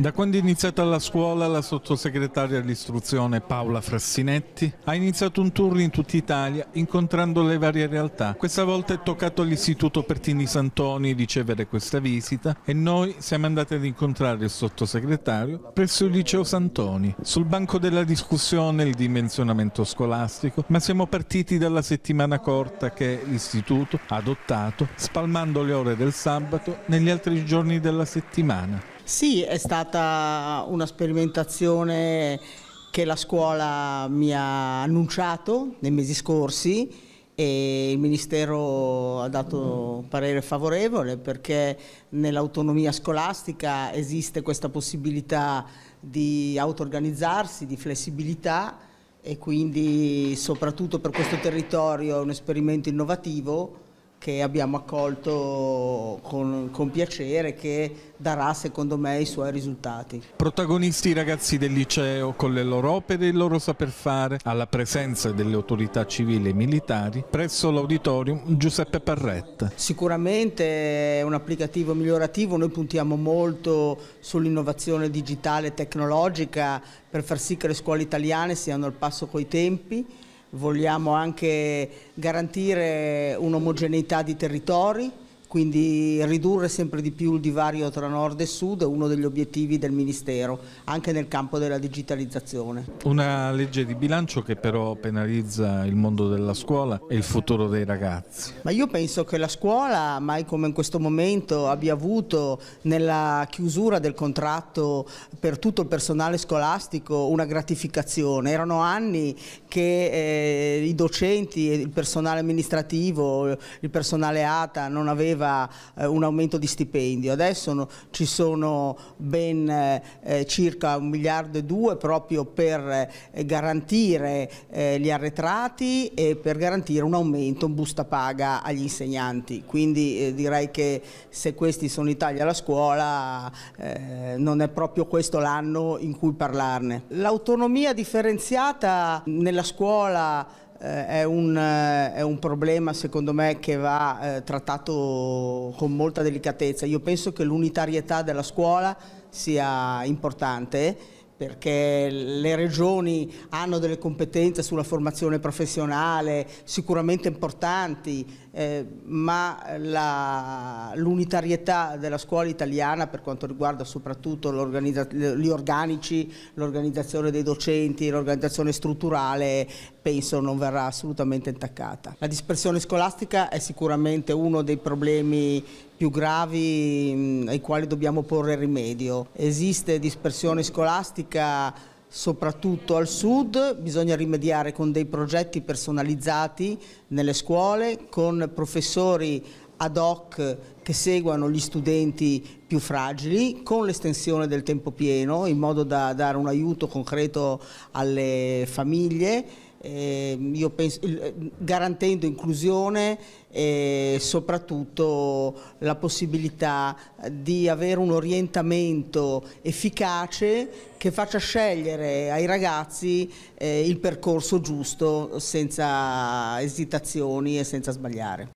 Da quando è iniziata la scuola, la sottosegretaria all'istruzione Paola Frassinetti ha iniziato un tour in tutta Italia incontrando le varie realtà. Questa volta è toccato all'Istituto Pertini Santoni ricevere questa visita e noi siamo andati ad incontrare il sottosegretario presso il liceo Santoni. Sul banco della discussione il dimensionamento scolastico, ma siamo partiti dalla settimana corta che l'istituto ha adottato spalmando le ore del sabato negli altri giorni della settimana. Sì, è stata una sperimentazione che la scuola mi ha annunciato nei mesi scorsi e il Ministero ha dato parere favorevole perché nell'autonomia scolastica esiste questa possibilità di auto-organizzarsi, di flessibilità e quindi soprattutto per questo territorio è un esperimento innovativo che abbiamo accolto con, con, piacere che darà secondo me i suoi risultati. Protagonisti i ragazzi del liceo con le loro opere e il loro saper fare alla presenza delle autorità civili e militari presso l'auditorium Giuseppe Parretta. Sicuramente è un applicativo migliorativo, noi puntiamo molto sull'innovazione digitale e tecnologica per far sì che le scuole italiane siano al passo coi tempi vogliamo anche garantire un'omogeneità di territori, quindi ridurre sempre di più il divario tra nord e sud è uno degli obiettivi del Ministero, anche nel campo della digitalizzazione. Una legge di bilancio che però penalizza il mondo della scuola e il futuro dei ragazzi. Ma io penso che la scuola, mai come in questo momento, abbia avuto nella chiusura del contratto per tutto il personale scolastico una gratificazione. Erano anni che eh, i docenti, il personale amministrativo, il personale ATA non avevano prevedeva eh, un aumento di stipendio, adesso no, ci sono ben eh, eh circa un miliardo e due proprio per eh, garantire eh, gli arretrati e per garantire un aumento, un busta paga agli insegnanti, quindi direi che se questi sono i tagli alla scuola non è proprio questo l'anno in cui parlarne. L'autonomia differenziata nella scuola eh, è, un, eh, è, un, problema secondo me che va eh, trattato con molta delicatezza. Io penso che l'unitarietà della scuola sia importante perché le regioni hanno delle competenze sulla formazione professionale sicuramente importanti, eh, ma l'unitarietà della scuola italiana per quanto riguarda soprattutto gli organici, l'organizzazione dei docenti, l'organizzazione strutturale penso non verrà assolutamente intaccata. La dispersione scolastica è sicuramente uno dei problemi più gravi mm, ai quali dobbiamo porre rimedio. Esiste dispersione scolastica soprattutto al sud, bisogna rimediare con dei progetti personalizzati nelle scuole, con professori ad hoc che seguano gli studenti più fragili con l'estensione del tempo pieno in modo da dare un aiuto concreto alle famiglie Ehm, eh, penso, garantendo inclusione e soprattutto la possibilità di avere un orientamento efficace che faccia scegliere ai ragazzi eh, il percorso giusto senza esitazioni e senza sbagliare.